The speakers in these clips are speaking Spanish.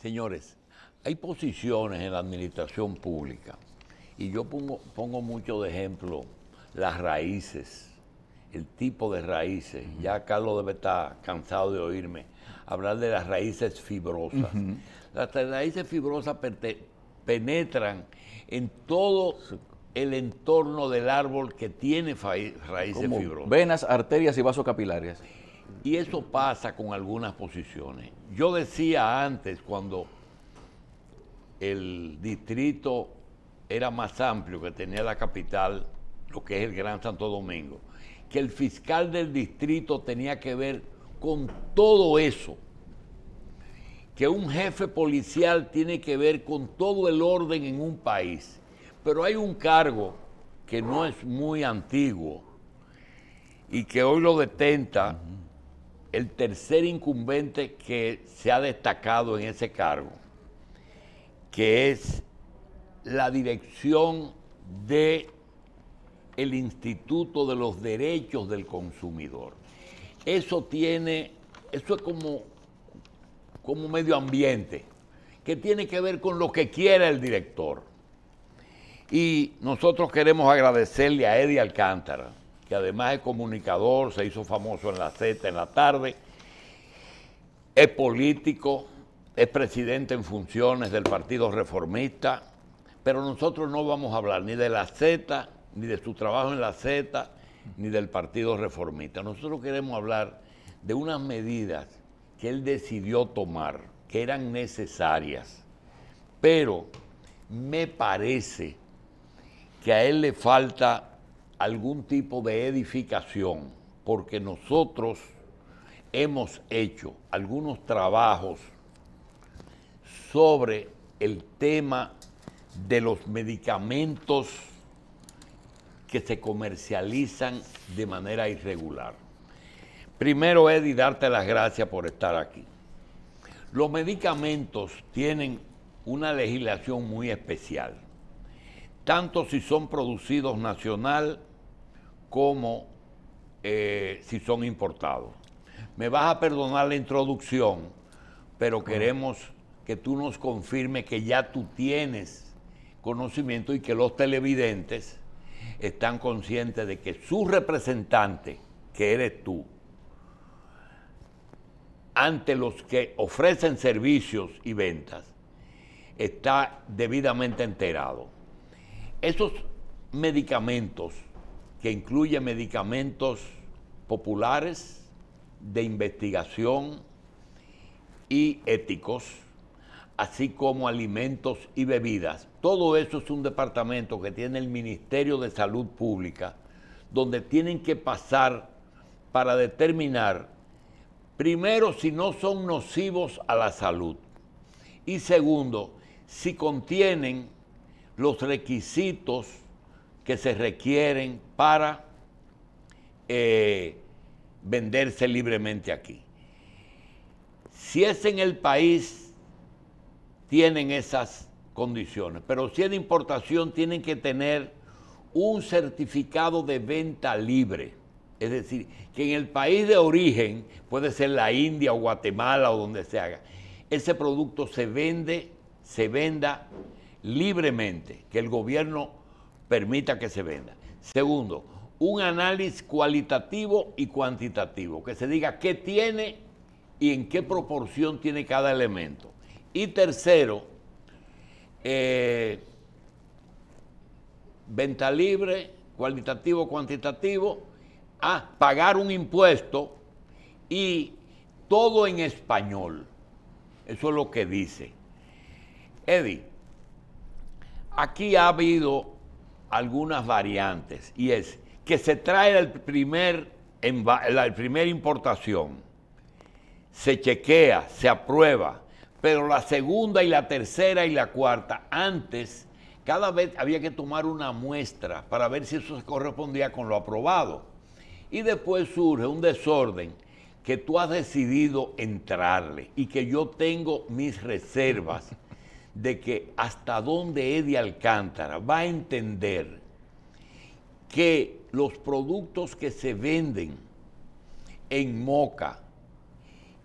Señores, hay posiciones en la administración pública, y yo pongo, mucho de ejemplo las raíces, el tipo de raíces. Ya Carlos debe estar cansado de oírme hablar de las raíces fibrosas. Las raíces fibrosas penetran en todo el entorno del árbol que tiene raíces fibrosas. Venas, arterias y vasos capilares. Y eso pasa con algunas posiciones. Yo decía antes, cuando el distrito era más amplio que tenía la capital, lo que es el Gran Santo Domingo, que el fiscal del distrito tenía que ver con todo eso, que un jefe policial tiene que ver con todo el orden en un país. Pero hay un cargo que no es muy antiguo y que hoy lo detenta el tercer incumbente que se ha destacado en ese cargo, que es la dirección de el Instituto de los Derechos del Consumidor. Eso tiene, eso es como, como medio ambiente, que tiene que ver con lo que quiera el director. Y nosotros queremos agradecerle a Eddie Alcántara, que además es comunicador, se hizo famoso en la Z, en la tarde, es político, es presidente en funciones del Partido Reformista, pero nosotros no vamos a hablar ni de la Z, ni de su trabajo en la Z, ni del Partido Reformista. Nosotros queremos hablar de unas medidas que él decidió tomar, que eran necesarias, pero me parece que a él le falta algún tipo de edificación, porque nosotros hemos hecho algunos trabajos sobre el tema de los medicamentos que se comercializan de manera irregular. Primero, Eddie, darte las gracias por estar aquí. Los medicamentos tienen una legislación muy especial, tanto si son producidos nacional como eh, si son importados. Me vas a perdonar la introducción, pero queremos que tú nos confirmes que ya tú tienes conocimiento y que los televidentes están conscientes de que su representante, que eres tú, ante los que ofrecen servicios y ventas, está debidamente enterado. Esos medicamentos que incluye medicamentos populares de investigación y éticos, así como alimentos y bebidas. Todo eso es un departamento que tiene el Ministerio de Salud Pública, donde tienen que pasar para determinar, primero, si no son nocivos a la salud y segundo, si contienen los requisitos que se requieren para eh, venderse libremente aquí. Si es en el país, tienen esas condiciones, pero si es de importación, tienen que tener un certificado de venta libre. Es decir, que en el país de origen, puede ser la India o Guatemala o donde se haga, ese producto se vende, se venda libremente, que el gobierno permita que se venda. Segundo, un análisis cualitativo y cuantitativo, que se diga qué tiene y en qué proporción tiene cada elemento. Y tercero, eh, venta libre, cualitativo, cuantitativo, a pagar un impuesto y todo en español. Eso es lo que dice. Eddie, aquí ha habido algunas variantes y es que se trae el primer, la primera importación, se chequea, se aprueba, pero la segunda y la tercera y la cuarta, antes, cada vez había que tomar una muestra para ver si eso se correspondía con lo aprobado. Y después surge un desorden que tú has decidido entrarle y que yo tengo mis reservas de que hasta dónde Eddie Alcántara va a entender que los productos que se venden en Moca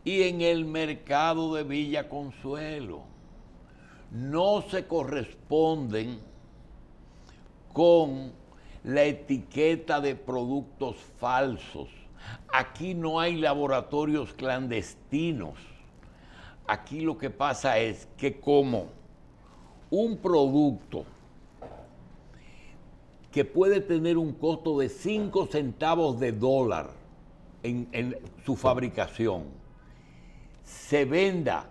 y en el mercado de Villa Consuelo no se corresponden con la etiqueta de productos falsos. Aquí no hay laboratorios clandestinos. Aquí lo que pasa es que como un producto que puede tener un costo de 5 centavos de dólar en, su fabricación, se venda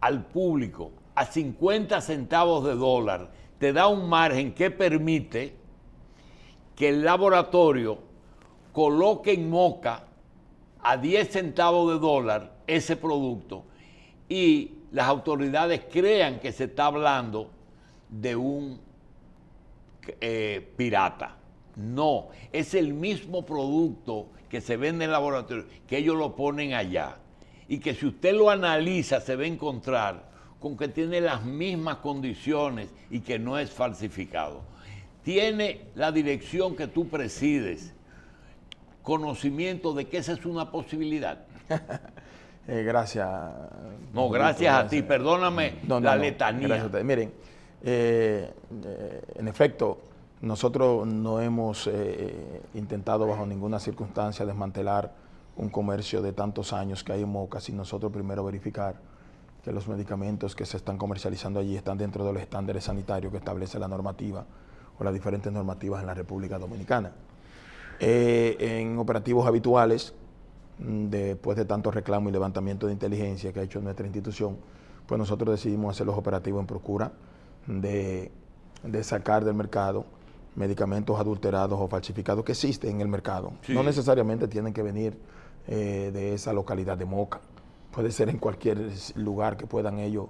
al público a 50 centavos de dólar, te da un margen que permite que el laboratorio coloque en moca a 10 centavos de dólar ese producto y las autoridades crean que se está hablando de un eh, pirata. No, es el mismo producto que se vende en laboratorio, que ellos lo ponen allá. Y que si usted lo analiza, se va a encontrar con que tiene las mismas condiciones y que no es falsificado. Tiene la dirección que tú presides conocimiento de que esa es una posibilidad. Eh, gracias. No, gracias, a ti. Perdóname la letanía. Miren, eh, en efecto, nosotros no hemos eh, intentado bajo ninguna circunstancia desmantelar un comercio de tantos años que hay en Moca sin nosotros primero verificar que los medicamentos que se están comercializando allí están dentro de los estándares sanitarios que establece la normativa o las diferentes normativas en la República Dominicana. en operativos habituales, después de tanto reclamo y levantamiento de inteligencia que ha hecho nuestra institución, pues nosotros decidimos hacer los operativos en procura de, sacar del mercado medicamentos adulterados o falsificados que existen en el mercado. No necesariamente tienen que venir eh, de esa localidad de Moca. Puede ser en cualquier lugar que puedan ellos,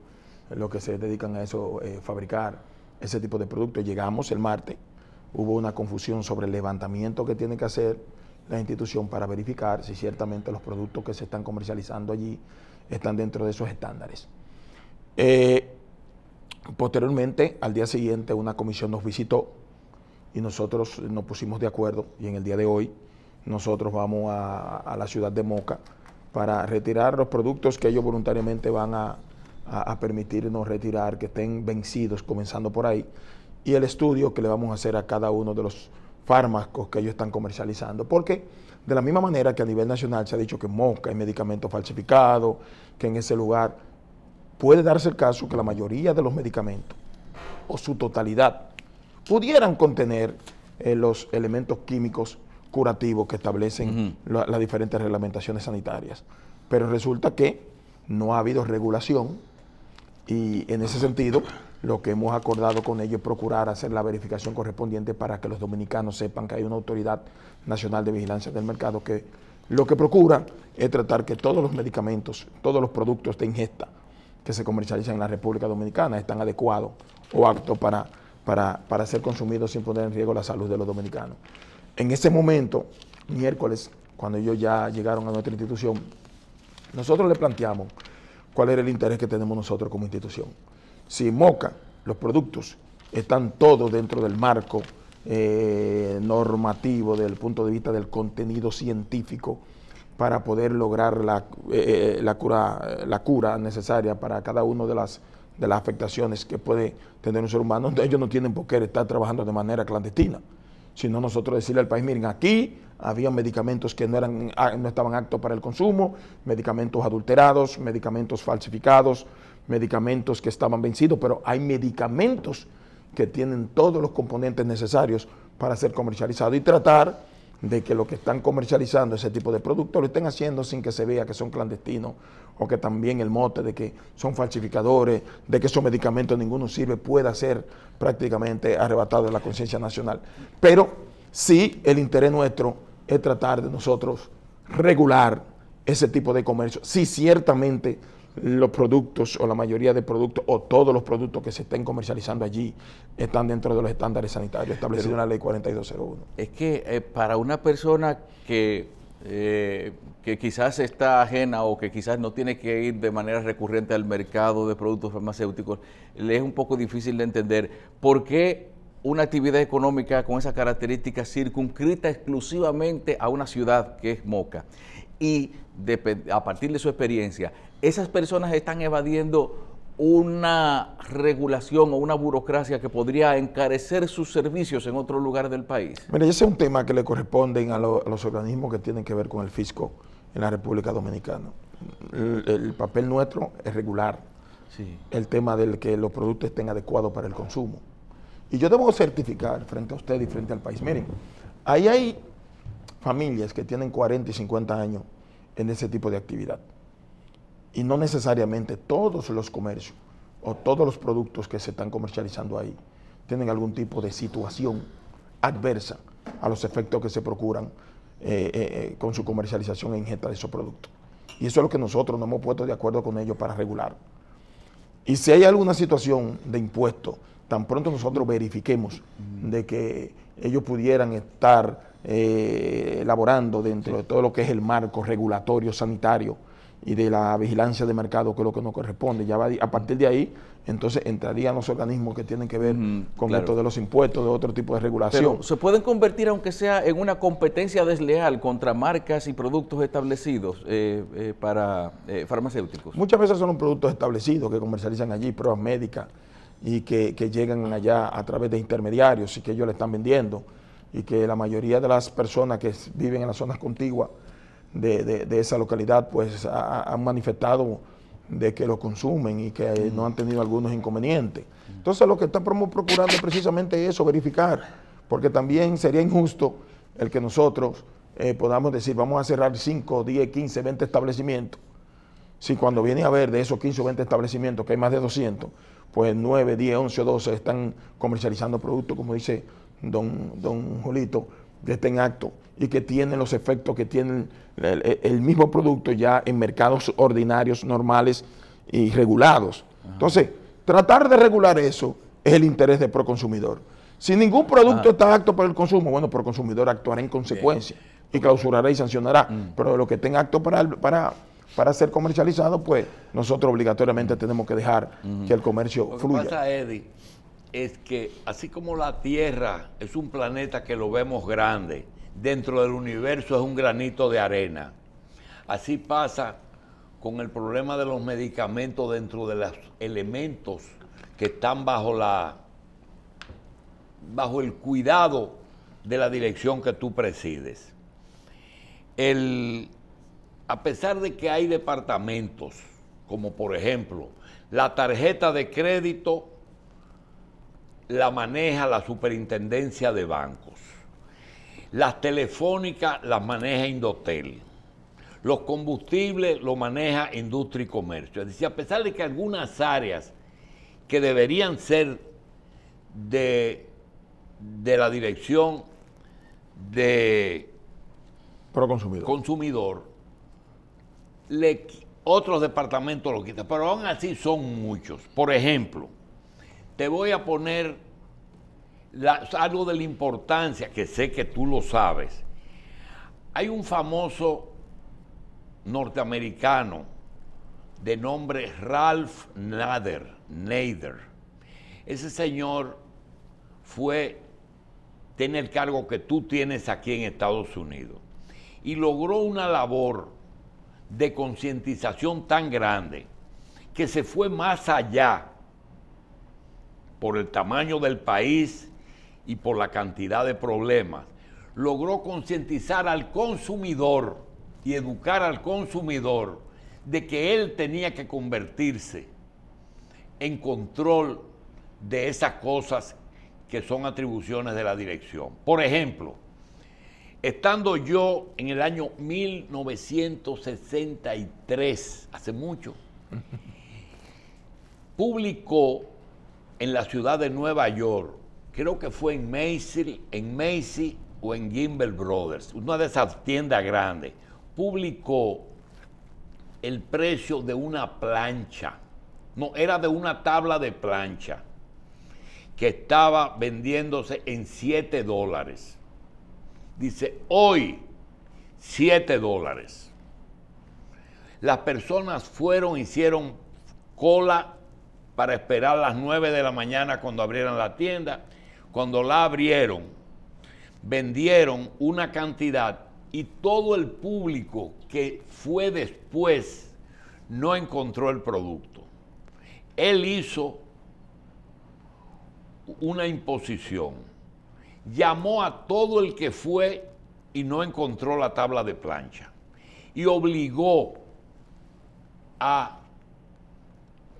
los que se dedican a eso, eh, fabricar ese tipo de productos. Llegamos el martes, hubo una confusión sobre el levantamiento que tienen que hacer la institución para verificar si ciertamente los productos que se están comercializando allí están dentro de esos estándares. Eh, posteriormente, al día siguiente, una comisión nos visitó y nosotros nos pusimos de acuerdo y en el día de hoy nosotros vamos a, la ciudad de Moca para retirar los productos que ellos voluntariamente van a permitirnos retirar, que estén vencidos, comenzando por ahí, y el estudio que le vamos a hacer a cada uno de los fármacos que ellos están comercializando. Porque de la misma manera que a nivel nacional se ha dicho que en mosca hay medicamentos falsificados, que en ese lugar puede darse el caso que la mayoría de los medicamentos, o su totalidad, pudieran contener eh, los elementos químicos curativos que establecen las diferentes reglamentaciones sanitarias. Pero resulta que no ha habido regulación y en ese sentido lo que hemos acordado con ellos, procurar hacer la verificación correspondiente para que los dominicanos sepan que hay una autoridad nacional de vigilancia del mercado que lo que procura es tratar que todos los medicamentos, todos los productos de ingesta que se comercializan en la República Dominicana están adecuados o aptos para, para, para ser consumidos sin poner en riesgo la salud de los dominicanos. En ese momento, miércoles, cuando ellos ya llegaron a nuestra institución, nosotros le planteamos cuál era el interés que tenemos nosotros como institución si moca los productos están todos dentro del marco eh, normativo desde el punto de vista del contenido científico para poder lograr eh, la, cura, la cura necesaria para cada una de las, de las afectaciones que puede tener un ser humano. Ellos no tienen por qué estar trabajando de manera clandestina, sino nosotros decirle al país, miren, aquí había medicamentos que no, eran, ah, no estaban aptos para el consumo, medicamentos adulterados, medicamentos falsificados, medicamentos que estaban vencidos, pero hay medicamentos que tienen todos los componentes necesarios para ser comercializados y tratar de que lo que están comercializando ese tipo de productos lo estén haciendo sin que se vea que son clandestinos o que también el mote de que son falsificadores, de que esos medicamentos ninguno sirve, pueda ser prácticamente arrebatado de la conciencia nacional. Pero sí el interés nuestro es tratar de nosotros regular ese tipo de comercio. Sí, ciertamente los productos o la mayoría de productos o todos los productos que se estén comercializando allí están dentro de los estándares sanitarios establecidos en la ley 4201. Es que eh, para una persona que, eh, que quizás está ajena o que quizás no tiene que ir de manera recurrente al mercado de productos farmacéuticos, le es un poco difícil de entender por qué una actividad económica con esa característica circunscrita exclusivamente a una ciudad que es Moca. Y a partir de su experiencia, esas personas están evadiendo una regulación o una burocracia que podría encarecer sus servicios en otro lugar del país? Mire, ese es un tema que le corresponden a, los organismos que tienen que ver con el fisco en la República Dominicana. El, papel nuestro es regular el tema del que los productos estén adecuados para el consumo. Y yo debo certificar frente a usted y frente al país. Miren, ahí hay familias que tienen 40 y 50 años en ese tipo de actividad. Y no necesariamente todos los comercios o todos los productos que se están comercializando ahí tienen algún tipo de situación adversa a los efectos que se procuran eh, eh, eh, con su comercialización e ingesta de esos productos. Y eso es lo que nosotros nos hemos puesto de acuerdo con ellos para regular. Y si hay alguna situación de impuesto tan pronto nosotros verifiquemos de que ellos pudieran estar elaborando eh, dentro de todo lo que es el marco regulatorio sanitario y de la vigilancia de mercado, que es lo que nos corresponde. Ya a partir de ahí, entonces entrarían los organismos que tienen que ver con esto de los impuestos, de otro tipo de regulación. ¿Se pueden convertir, aunque sea en una competencia desleal contra marcas y productos establecidos eh, eh, para farmacéuticos? Muchas veces son los productos establecidos que comercializan allí, pruebas médicas, y que, llegan allá a través de intermediarios y que ellos le están vendiendo y que la mayoría de las personas que viven en las zonas contiguas de, esa localidad pues han manifestado de que lo consumen y que mm. no han tenido algunos inconvenientes. Entonces lo que estamos procurando es precisamente eso, verificar, porque también sería injusto el que nosotros eh, podamos decir vamos a cerrar 5, 10, 15, 20 establecimientos, si cuando viene a ver de esos 15 o 20 establecimientos, que hay más de 200, pues 9, 10, 11 o 12 están comercializando productos, como dice don, don Julito, que estén en acto y que tienen los efectos que tienen el, mismo producto ya en mercados ordinarios, normales y regulados. Entonces, tratar de regular eso es el interés del proconsumidor. Si ningún producto está acto para el consumo, bueno, el proconsumidor actuará en consecuencia y clausurará y sancionará, mm. pero lo que tenga actos para, para, para ser comercializado, pues nosotros obligatoriamente tenemos que dejar que el comercio fluya. Lo que pasa, Eddie, es que así como la Tierra es un planeta que lo vemos grande, dentro del universo es un granito de arena. Así pasa con el problema de los medicamentos dentro de los elementos que están bajo la bajo el cuidado de la dirección que tú presides. El, a pesar de que hay departamentos, como por ejemplo, la tarjeta de crédito la maneja la superintendencia de bancos. Las telefónicas las maneja Indotel. Los combustibles lo maneja Industria y Comercio. Es decir, a pesar de que algunas áreas que deberían ser de, de la dirección de proconsumidor consumidor le, otros departamentos lo quitan, pero aún así son muchos. Por ejemplo, te voy a poner algo de la importancia, que sé que tú lo sabes. Hay un famoso norteamericano de nombre Ralph Nader, Nader. Ese señor fue, tiene el cargo que tú tienes aquí en Estados Unidos y logró una labor de concientización tan grande que se fue más allá por el tamaño del país y por la cantidad de problemas, logró concientizar al consumidor y educar al consumidor de que él tenía que convertirse en control de esas cosas que son atribuciones de la dirección. Por ejemplo, Estando yo en el año 1963, hace mucho, publicó en la ciudad de Nueva York, creo que fue en Macy, en o en Gimbel Brothers, una de esas tiendas grandes, publicó el precio de una plancha. No, era de una tabla de plancha que estaba vendiéndose en 7 dólares. Dice, hoy 7 dólares. Las personas fueron, hicieron cola para esperar a las 9 de la mañana cuando abrieran la tienda. Cuando la abrieron, vendieron una cantidad y todo el público que fue después no encontró el producto. Él hizo una imposición llamó a todo el que fue y no encontró la tabla de plancha. Y obligó a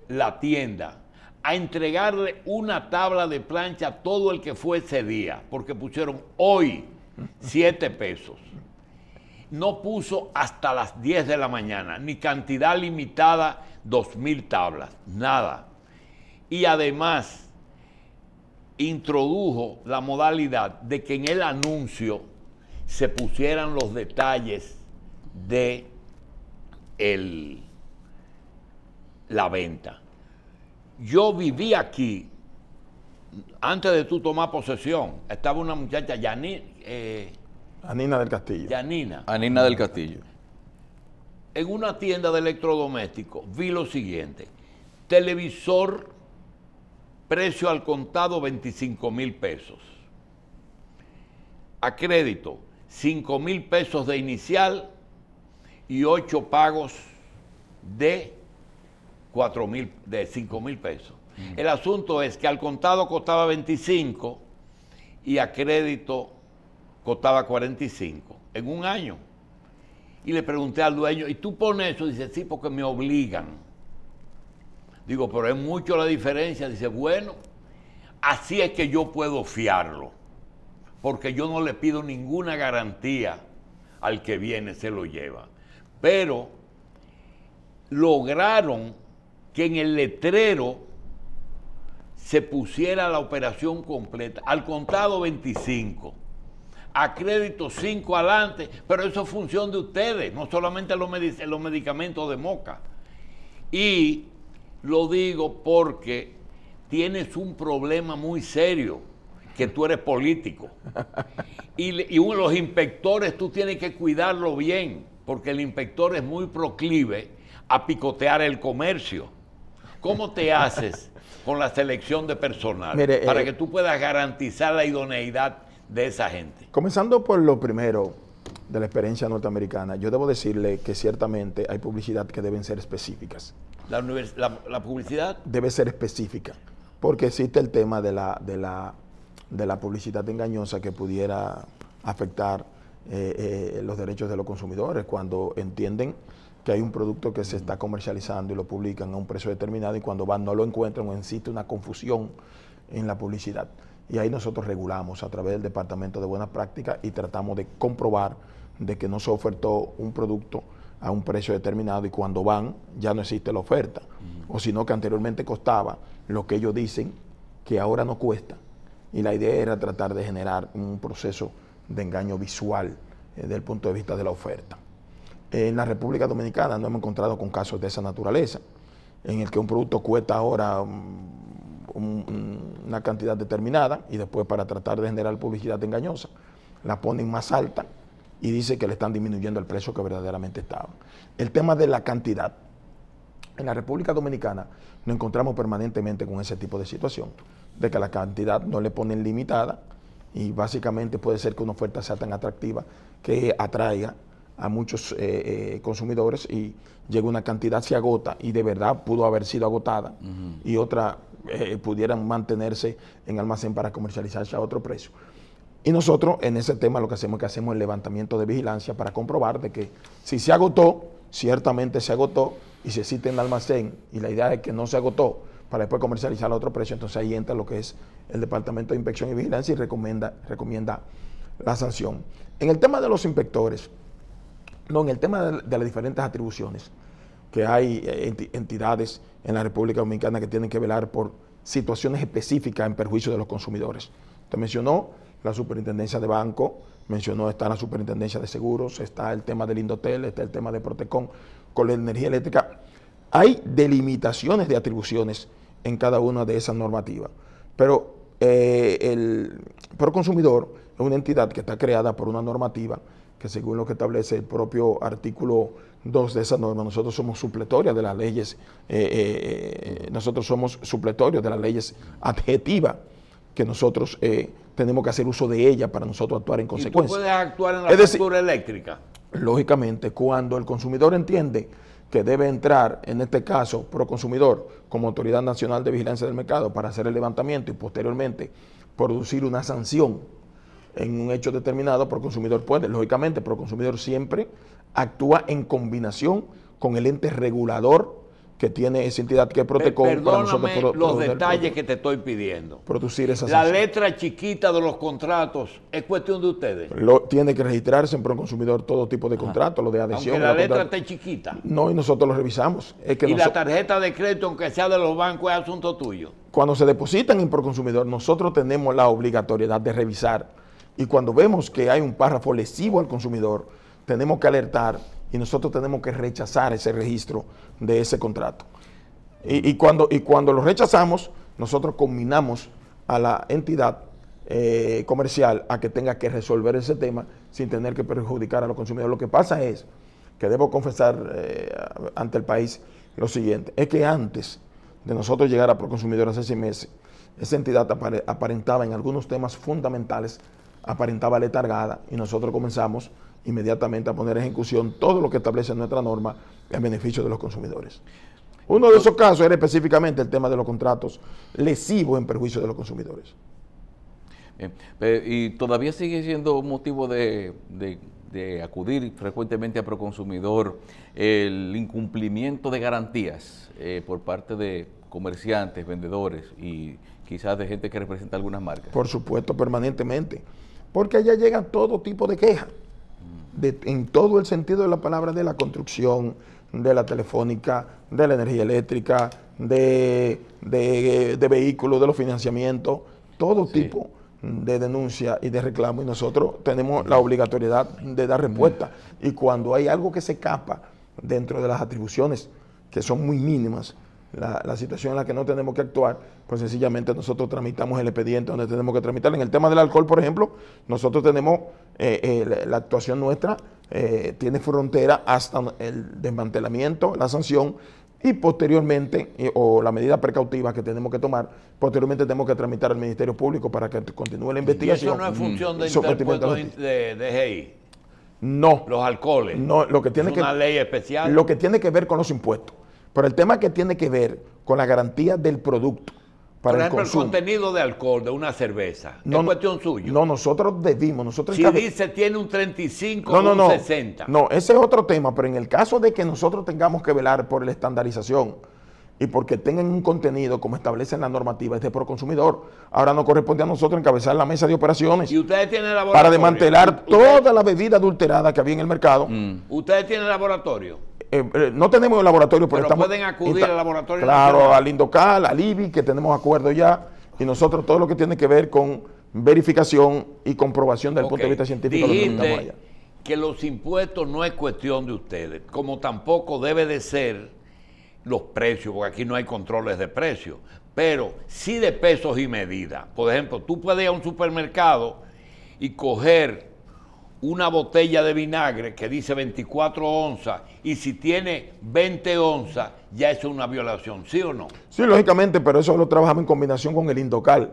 la tienda a entregarle una tabla de plancha a todo el que fue ese día, porque pusieron hoy siete pesos. No puso hasta las 10 de la mañana, ni cantidad limitada, dos mil tablas, nada. Y además introdujo la modalidad de que en el anuncio se pusieran los detalles de la venta. Yo viví aquí, antes de tú tomar posesión, estaba una muchacha, Yanina, eh, Anina del Castillo. Yanina. Anina del Castillo. En una tienda de electrodomésticos vi lo siguiente, televisor precio al contado 25 mil pesos. A crédito, 5 mil pesos de inicial y 8 pagos de, 4 de 5 mil pesos. El asunto es que al contado costaba 25 y a crédito costaba 45 en un año. Y le pregunté al dueño, ¿y tú pones eso? Dice, sí, porque me obligan. Digo, pero es mucho la diferencia. Dice, bueno, así es que yo puedo fiarlo, porque yo no le pido ninguna garantía al que viene, se lo lleva. Pero lograron que en el letrero se pusiera la operación completa, al contado 25, a crédito 5 adelante, pero eso es función de ustedes, no solamente los, los medicamentos de Moca. Y lo digo porque tienes un problema muy serio, que tú eres político. Y, uno uno, los inspectores tú tienes que cuidarlo bien, porque el inspector es muy proclive a picotear el comercio. ¿Cómo te haces con la selección de personal eh, para que tú puedas garantizar la idoneidad de esa gente? Comenzando por lo primero de la experiencia norteamericana, yo debo decirle que ciertamente hay publicidad que deben ser específicas. La, la, publicidad. Debe ser específica, porque existe el tema de la, de la, publicidad engañosa que pudiera afectar eh, eh, los derechos de los consumidores cuando entienden que hay un producto que se está comercializando y lo publican a un precio determinado y cuando van no lo encuentran o existe una confusión en la publicidad. Y ahí nosotros regulamos a través del Departamento de Buenas Prácticas y tratamos de comprobar de que no se ofertó un producto a un precio determinado y cuando van ya no existe la oferta. O sino que anteriormente costaba lo que ellos dicen que ahora no cuesta. Y la idea era tratar de generar un proceso de engaño visual eh, desde el punto de vista de la oferta. En la República Dominicana no hemos encontrado con casos de esa naturaleza, en el que un producto cuesta ahora mm, mm, una cantidad determinada y después para tratar de generar publicidad engañosa la ponen más alta y dice que le están disminuyendo el precio que verdaderamente estaba. El tema de la cantidad. En la República Dominicana nos encontramos permanentemente con ese tipo de situación, de que la cantidad no le ponen limitada y básicamente puede ser que una oferta sea tan atractiva que atraiga a muchos eh, eh, consumidores y llega una cantidad, se agota y de verdad pudo haber sido agotada y otra eh, pudieran mantenerse en almacén para comercializarse a otro precio. Y nosotros en ese tema lo que hacemos es que hacemos el levantamiento de vigilancia para comprobar de que si se agotó, ciertamente se agotó, y si existe en almacén y la idea es que no se agotó para después comercializar a otro precio, entonces ahí entra lo que es el Departamento de Inspección y Vigilancia y recomienda, recomienda la sanción. En el tema de los inspectores, no, en el tema de, las diferentes atribuciones, que hay eh, entidades en la República Dominicana que tienen que velar por situaciones específicas en perjuicio de los consumidores. Te mencionó la superintendencia de banco, mencionó, está la superintendencia de seguros, está el tema del Indotel, está el tema de Protecon con la energía eléctrica. Hay delimitaciones de atribuciones en cada una de esas normativas, pero eh, el Proconsumidor es una entidad que está creada por una normativa que según lo que establece el propio artículo 2 de esa norma, nosotros somos supletorios de las leyes, eh, eh, nosotros somos supletorios de las leyes adjetivas que nosotros eh, tenemos que hacer uso de ella para nosotros actuar en consecuencia. ¿Y tú puedes actuar en la es factura eléctrica? Lógicamente, cuando el consumidor entiende que debe entrar, en este caso, Proconsumidor como Autoridad Nacional de Vigilancia del Mercado para hacer el levantamiento y posteriormente producir una sanción en un hecho determinado, Proconsumidor puede. Lógicamente, Proconsumidor siempre actúa en combinación con el ente regulador que tiene esa entidad que es Protecon. los detalles que te estoy pidiendo. La letra chiquita de los contratos es cuestión de ustedes. tiene que registrarse en Proconsumidor todo tipo de contratos, lo de adhesión. Aunque la, letra esté chiquita. No, y nosotros lo revisamos. y la tarjeta de crédito, aunque sea de los bancos, es asunto tuyo. Cuando se depositan en Proconsumidor, nosotros tenemos la obligatoriedad de revisar. Y cuando vemos que hay un párrafo lesivo al consumidor, tenemos que alertar y nosotros tenemos que rechazar ese registro de ese contrato. Y, cuando, y cuando lo rechazamos, nosotros combinamos a la entidad eh, comercial a que tenga que resolver ese tema sin tener que perjudicar a los consumidores. Lo que pasa es que debo confesar eh, ante el país lo siguiente, es que antes de nosotros llegar a Proconsumidor hace seis meses, esa entidad aparentaba en algunos temas fundamentales, aparentaba letargada y nosotros comenzamos inmediatamente a poner en ejecución todo lo que establece nuestra norma en beneficio de los consumidores. Uno de esos casos era específicamente el tema de los contratos lesivos en perjuicio de los consumidores. Bien. Eh, ¿Y todavía sigue siendo un motivo de, acudir frecuentemente a Proconsumidor el incumplimiento de garantías eh, por parte de comerciantes, vendedores y quizás de gente que representa algunas marcas? Por supuesto, permanentemente. Porque allá llegan todo tipo de quejas en todo el sentido de la palabra de la construcción, de la telefónica, de la energía eléctrica, de, vehículos, de los financiamientos, todo tipo de denuncia y de reclamo y nosotros tenemos la obligatoriedad de dar respuesta. Mm. Y cuando hay algo que se escapa dentro de las atribuciones, que son muy mínimas, la, situación en la que no tenemos que actuar, pues sencillamente nosotros tramitamos el expediente donde tenemos que tramitar. En el tema del alcohol, por ejemplo, nosotros tenemos, eh, eh, la, actuación nuestra eh, tiene frontera hasta el desmantelamiento, la sanción y posteriormente, o la medida precautiva que tenemos que tomar, posteriormente tenemos que tramitar al Ministerio Público para que continúe la investigación. ¿Y eso no es función del mm. de de, No. Los alcoholes. No, una ley especial. Lo que tiene que ver con los impuestos. Pero el tema que tiene que ver con la garantía del producto para Por ejemplo, el, contenido de alcohol de una cerveza. No, es cuestión suya. No, nosotros debimos. Nosotros si dice tiene un 35 no, no, un 60. No, ese es otro tema, pero en el caso de que nosotros tengamos que velar por la estandarización y porque tengan un contenido como establece la normativa es de pro consumidor. Ahora no corresponde a nosotros encabezar la mesa de operaciones. ¿Y ustedes tienen laboratorio? Para desmantelar toda la bebida adulterada que había en el mercado. Mm. ¿Ustedes tienen laboratorio? Eh, eh, no tenemos laboratorio, pero, pueden acudir al laboratorio. Claro, al Indocal, al IBI, que tenemos acuerdo ya, y nosotros todo lo que tiene que ver con verificación y comprobación desde el punto de vista científico lo que allá. que los impuestos no es cuestión de ustedes, como tampoco debe de ser los precios, porque aquí no hay controles de precios, pero sí de pesos y medidas. Por ejemplo, tú puedes ir a un supermercado y coger una botella de vinagre que dice 24 onzas y si tiene 20 onzas, ya es una violación, ¿sí o no? Sí, lógicamente, pero eso lo trabajamos en combinación con el Indocal,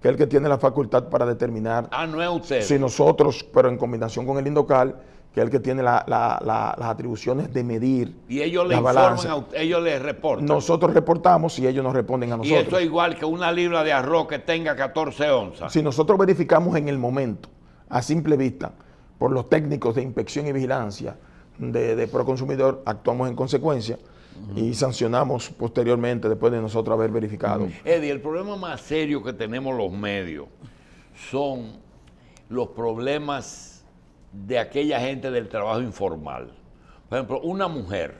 que es el que tiene la facultad para determinar. Ah, no es usted. Si nosotros, pero en combinación con el Indocal, que es el que tiene las atribuciones de medir. Y ellos le informan, a ellos le reportan. Nosotros reportamos y ellos nos responden a nosotros. Y eso es igual que una libra de arroz que tenga 14 onzas. Si nosotros verificamos en el momento, a simple vista, por los técnicos de inspección y vigilancia de, Proconsumidor, actuamos en consecuencia y sancionamos posteriormente después de nosotros haber verificado. Eddie, el problema más serio que tenemos los medios son los problemas de aquella gente del trabajo informal. Por ejemplo, una mujer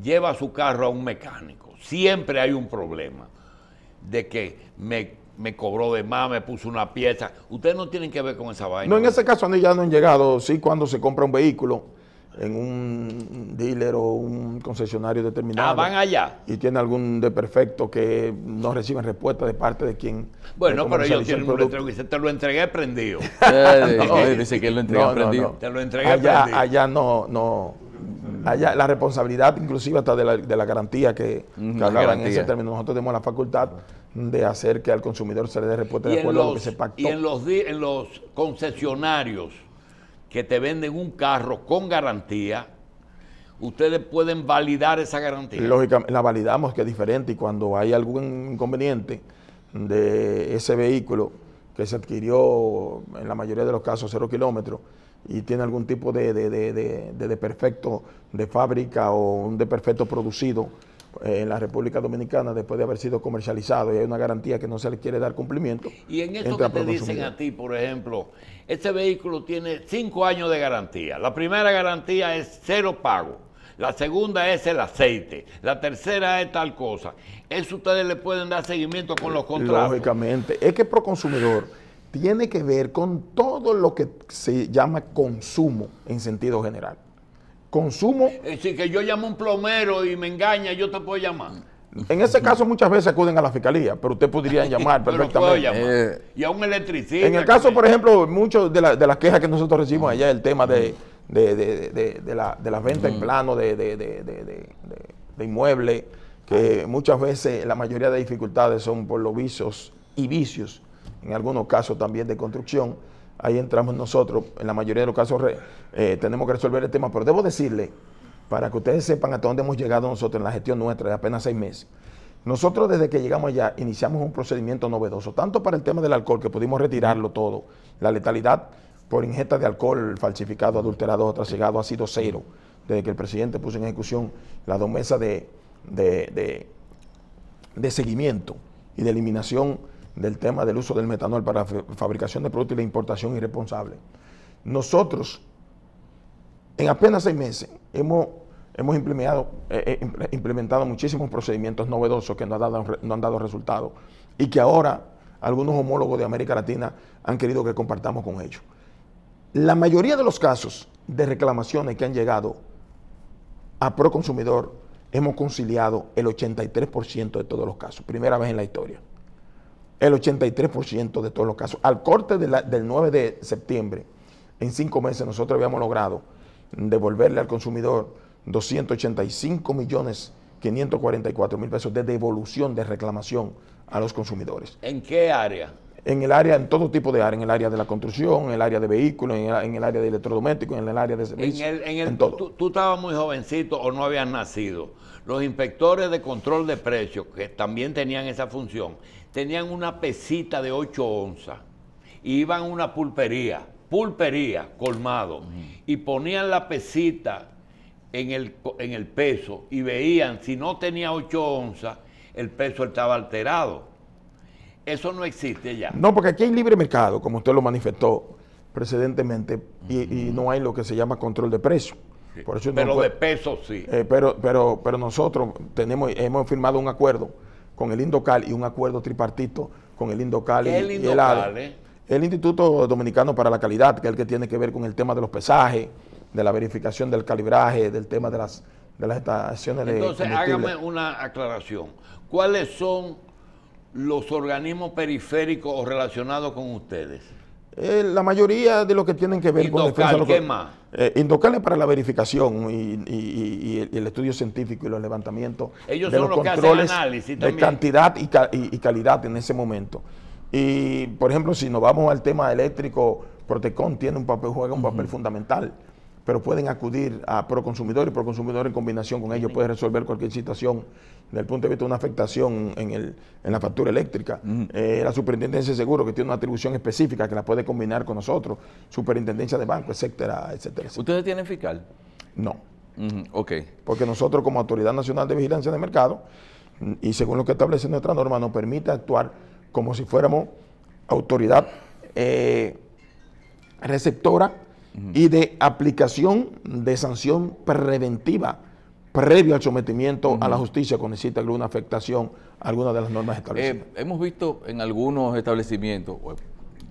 lleva su carro a un mecánico. Siempre hay un problema de que me me cobró de más, me puso una pieza. Ustedes no tienen que ver con esa vaina. No, en ese caso ya no han llegado. Sí, cuando se compra un vehículo en un dealer o un concesionario determinado. Ah, van allá. Y tiene algún de perfecto que no reciben respuesta de parte de quien. Bueno, pero ellos tienen que dice: Te lo entregué prendido. Eh, dice que lo entregué prendido. te lo entregué allá, prendido. Allá no, no la responsabilidad inclusive hasta de la, garantía que, en ese término. Nosotros tenemos la facultad de hacer que al consumidor se le dé respuesta de acuerdo lo que se pactó. Y en los, en los concesionarios que te venden un carro con garantía, ustedes pueden validar esa garantía. Lógicamente, la validamos que es diferente y cuando hay algún inconveniente de ese vehículo que se adquirió en la mayoría de los casos cero kilómetros, y tiene algún tipo de, de, de, perfecto de fábrica o un de perfecto producido eh, en la República Dominicana después de haber sido comercializado y hay una garantía que no se le quiere dar cumplimiento. Y en esto que te dicen a ti, por ejemplo, este vehículo tiene cinco años de garantía. La primera garantía es cero pago. La segunda es el aceite. La tercera es tal cosa. Eso ustedes le pueden dar seguimiento con los contratos. Lógicamente. Es que pro consumidor tiene que ver con todo lo que se llama consumo en sentido general. Consumo. Es que yo llamo a un plomero y me engaña, yo te puedo llamar. En ese caso muchas veces acuden a la fiscalía, pero usted podría llamar perfectamente. Eh, y a un electricista. En el caso, por ejemplo, muchas de, las quejas que nosotros recibimos allá, el tema de, de, las la ventas en plano de, inmuebles, que muchas veces la mayoría de dificultades son por los vicios y vicios en algunos casos también de construcción. Ahí entramos nosotros, en la mayoría de los casos eh, tenemos que resolver el tema, pero debo decirle, para que ustedes sepan hasta dónde hemos llegado nosotros en la gestión nuestra de apenas seis meses. Nosotros desde que llegamos allá iniciamos un procedimiento novedoso, tanto para el tema del alcohol, que pudimos retirarlo todo, la letalidad por ingesta de alcohol falsificado, adulterado o trasegado ha sido cero, desde que el presidente puso en ejecución las dos mesas de, de seguimiento y de eliminación del tema del uso del metanol para fabricación de productos y la importación irresponsable. Nosotros, en apenas seis meses, hemos, eh, eh, implementado, muchísimos procedimientos novedosos que no han, dado, no han dado resultado y que ahora algunos homólogos de América Latina han querido que compartamos con ellos. La mayoría de los casos de reclamaciones que han llegado a Proconsumidor hemos conciliado el 83% de todos los casos, primera vez en la historia el 83% de todos los casos. Al corte del 9 de septiembre, en cinco meses nosotros habíamos logrado devolverle al consumidor 285 millones 544 mil pesos de devolución de reclamación a los consumidores. ¿En qué área? en el área, en todo tipo de área, en el área de la construcción, en el área de vehículos, en el, área de electrodomésticos, en el área de servicios. En, el, todo. Tú, estabas muy jovencito o no habías nacido. Los inspectores de control de precios, que también tenían esa función, tenían una pesita de 8 onzas iban a una pulpería, pulpería, colmado, y ponían la pesita en el, en el peso y veían si no tenía 8 onzas, el peso estaba alterado eso no existe ya. No, porque aquí hay libre mercado, como usted lo manifestó precedentemente, y, no hay lo que se llama control de precios. Por eso pero de pesos, sí. Eh, pero, pero, pero nosotros tenemos, hemos firmado un acuerdo con el Indocal y un acuerdo tripartito con el Indocal y, el eh? el, Instituto Dominicano para la Calidad, que es el que tiene que ver con el tema de los pesajes, de la verificación del calibraje, del tema de las, de las estaciones de Entonces, hágame una aclaración. ¿Cuáles son los organismos periféricos o relacionados con ustedes? Eh, la mayoría de lo que tienen que ver con defensa ¿qué más? Eh, para la verificación y, el estudio científico y los levantamientos Ellos son los, controles que hacen análisis de cantidad y, calidad en ese momento. Y por ejemplo, si nos vamos al tema eléctrico, Protecon tiene un papel juega un papel fundamental pero pueden acudir a Proconsumidor y Proconsumidor en combinación con ellos puede resolver cualquier situación desde el punto de vista de una afectación en, la factura eléctrica. Eh, la Superintendencia de Seguro, que tiene una atribución específica que la puede combinar con nosotros, Superintendencia de Banco, etcétera, etcétera. ¿Ustedes tienen fiscal? No. Ok. Porque nosotros como Autoridad Nacional de Vigilancia de Mercado, mm, y según lo que establece nuestra norma, nos permite actuar como si fuéramos autoridad eh, receptora y de aplicación de sanción preventiva previo al sometimiento a la justicia cuando existe alguna afectación a alguna de las normas establecidas. Eh, hemos visto en algunos establecimientos,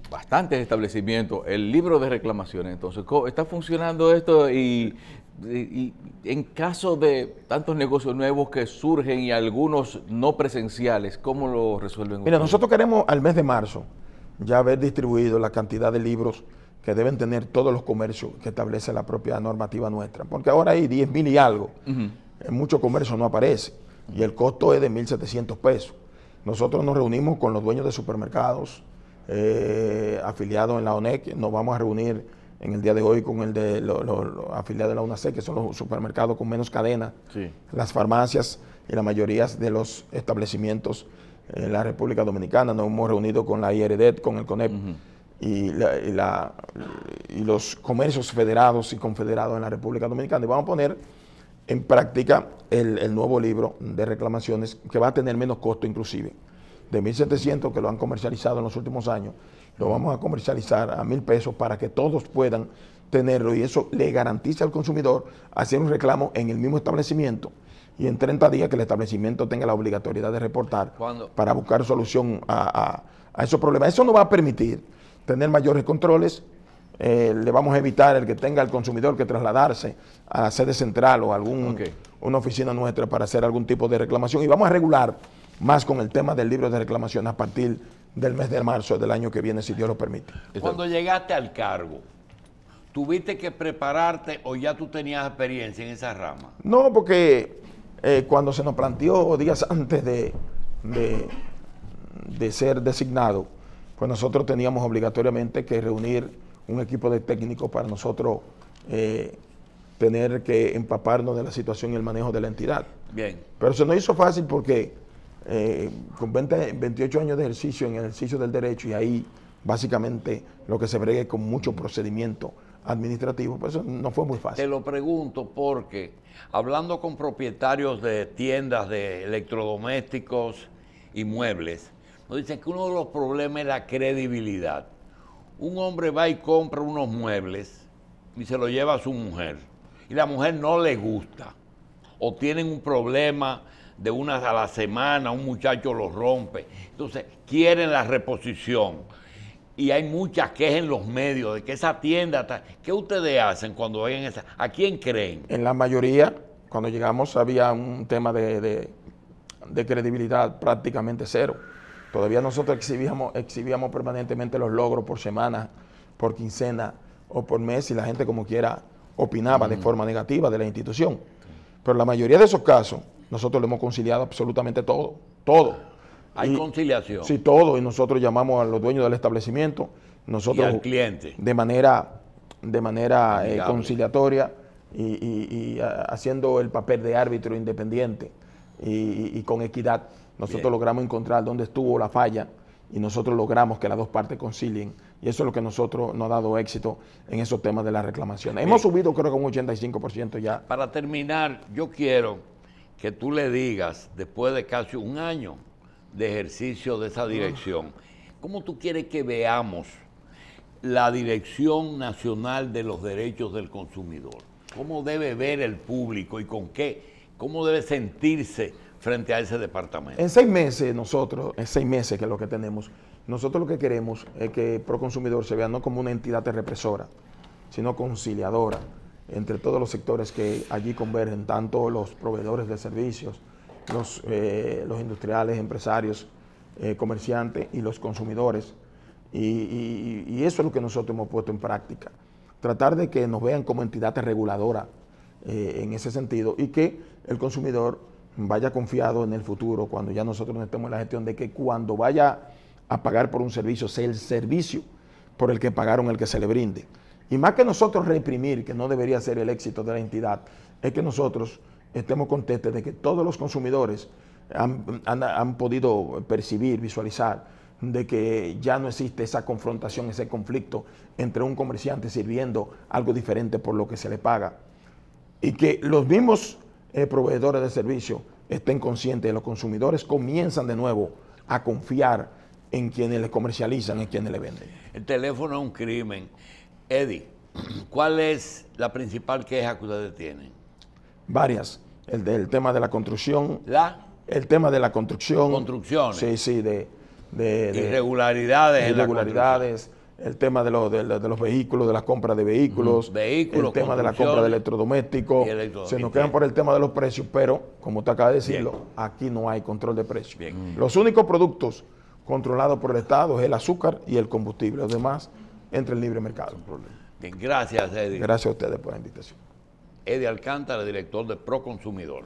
bastantes establecimientos, el libro de reclamaciones. Entonces, ¿cómo ¿está funcionando esto? Y, en caso de tantos negocios nuevos que surgen y algunos no presenciales, ¿cómo lo resuelven? Mira, nosotros queremos al mes de marzo ya haber distribuido la cantidad de libros que deben tener todos los comercios que establece la propia normativa nuestra. Porque ahora hay 10 mil y algo. En mucho comercio no aparece. Y el costo es de 1.700 pesos. Nosotros nos reunimos con los dueños de supermercados eh, afiliados en la ONEC. Nos vamos a reunir en el día de hoy con el de los afiliados de la UNACE, que son los supermercados con menos cadena, las farmacias y la mayoría de los establecimientos en la República Dominicana. Nos hemos reunido con la IRD, con el CONEP y, la, y, los comercios federados y confederados en la República Dominicana. Y vamos a poner en práctica el, nuevo libro de reclamaciones que va a tener menos costo inclusive. De 1.700 que lo han comercializado en los últimos años, lo vamos a comercializar a mil pesos para que todos puedan tenerlo y eso le garantiza al consumidor hacer un reclamo en el mismo establecimiento y en 30 días que el establecimiento tenga la obligatoriedad de reportar para buscar solución a esos problemas. Eso no va a permitir tener mayores controles, eh, le vamos a evitar el que tenga el consumidor que trasladarse a la sede central o a algún, una oficina nuestra para hacer algún tipo de reclamación y vamos a regular más con el tema del libro de reclamación a partir del mes de marzo del año que viene, si Dios lo permite. Este- cuando llegaste al cargo, ¿tuviste que prepararte o ya tú tenías experiencia en esa rama? No, porque eh, cuando se nos planteó días antes de, de ser designado, pues nosotros teníamos obligatoriamente que reunir un equipo de técnicos para nosotros eh, tener que empaparnos de la situación y el manejo de la entidad. Bien. Pero eso no hizo fácil porque eh, con 28 años de ejercicio en el ejercicio del derecho y ahí básicamente lo que se bregue con mucho procedimiento administrativo, pues eso no fue muy fácil. Te lo pregunto porque hablando con propietarios de tiendas de electrodomésticos y muebles, nos dicen que uno de los problemas es la credibilidad. Un hombre va y compra unos muebles y se lo lleva a su mujer. Y la mujer no le gusta. O tienen un problema de una a la semana, un muchacho los rompe. Entonces, quieren la reposición. Y hay muchas quejas en los medios de que esa tienda ¿Qué ustedes hacen cuando vayan esa? ¿A quién creen? En la mayoría, cuando llegamos, había un tema de credibilidad prácticamente cero. Todavía nosotros exhibíamos, exhibíamos permanentemente los logros por semana, por quincena o por mes y la gente como quiera opinaba de mm. forma negativa de la institución. Pero la mayoría de esos casos, nosotros lo hemos conciliado absolutamente todo, todo. Hay conciliación. Sí, todo. Y nosotros llamamos a los dueños del establecimiento, nosotros de manera, de manera eh, conciliatoria y, y, haciendo el papel de árbitro independiente y con equidad. Nosotros logramos encontrar dónde estuvo la falla y nosotros logramos que las dos partes concilien. Y eso es lo que nosotros nos ha dado éxito en esos temas de las reclamaciones. Hemos subido creo que un 85% ya. Para terminar, yo quiero que tú le digas, después de casi un año de ejercicio de esa ah. dirección, ¿cómo tú quieres que veamos la Dirección Nacional de los Derechos del Consumidor? ¿Cómo debe ver el público y con qué? ¿Cómo debe sentirse frente a ese departamento? En seis meses nosotros, en seis meses que es lo que tenemos, nosotros lo que queremos es que Proconsumidor se vea no como una entidad represora, sino conciliadora entre todos los sectores que allí convergen, tanto los proveedores de servicios, los, eh, industriales, empresarios, eh, comerciantes y los consumidores. Y, eso es lo que nosotros hemos puesto en práctica. Tratar de que nos vean como entidad reguladora eh, en ese sentido y que el consumidor vaya confiado en el futuro, cuando ya nosotros no estemos en la gestión, de que cuando vaya a pagar por un servicio, sea el servicio por el que pagaron el que se le brinde. Y más que nosotros reprimir, que no debería ser el éxito de la entidad, es que nosotros estemos contentos de que todos los consumidores han, han podido percibir, visualizar, de que ya no existe esa confrontación, ese conflicto entre un comerciante sirviendo algo diferente por lo que se le paga. Y que los mismos eh, proveedores de servicios estén conscientes, los consumidores comienzan de nuevo a confiar en quienes les comercializan, en quienes les venden. El teléfono es un crimen. Eddie, ¿cuál es la principal queja que ustedes tienen? Varias. El del tema de la construcción. ¿La? El tema de la construcción. Construcción. Sí, sí, de... de, de irregularidades. irregularidades el tema de, los vehículos, de las compras de vehículos, el tema de la compra de electrodomésticos, se nos quedan por el tema de los precios, pero como usted acaba de decirlo, aquí no hay control de precios. Mm. Los únicos productos controlados por el Estado es el azúcar y el combustible, los demás entre el libre mercado. Bien, gracias Eddie. Gracias a ustedes por la invitación. Eddie Alcántara, director de Proconsumidor.